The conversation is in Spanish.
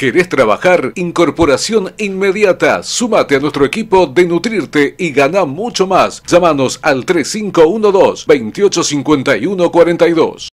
¿Querés trabajar? Incorporación inmediata. Súmate a nuestro equipo de Nutrirte y gana mucho más. Llámanos al 3512-285142.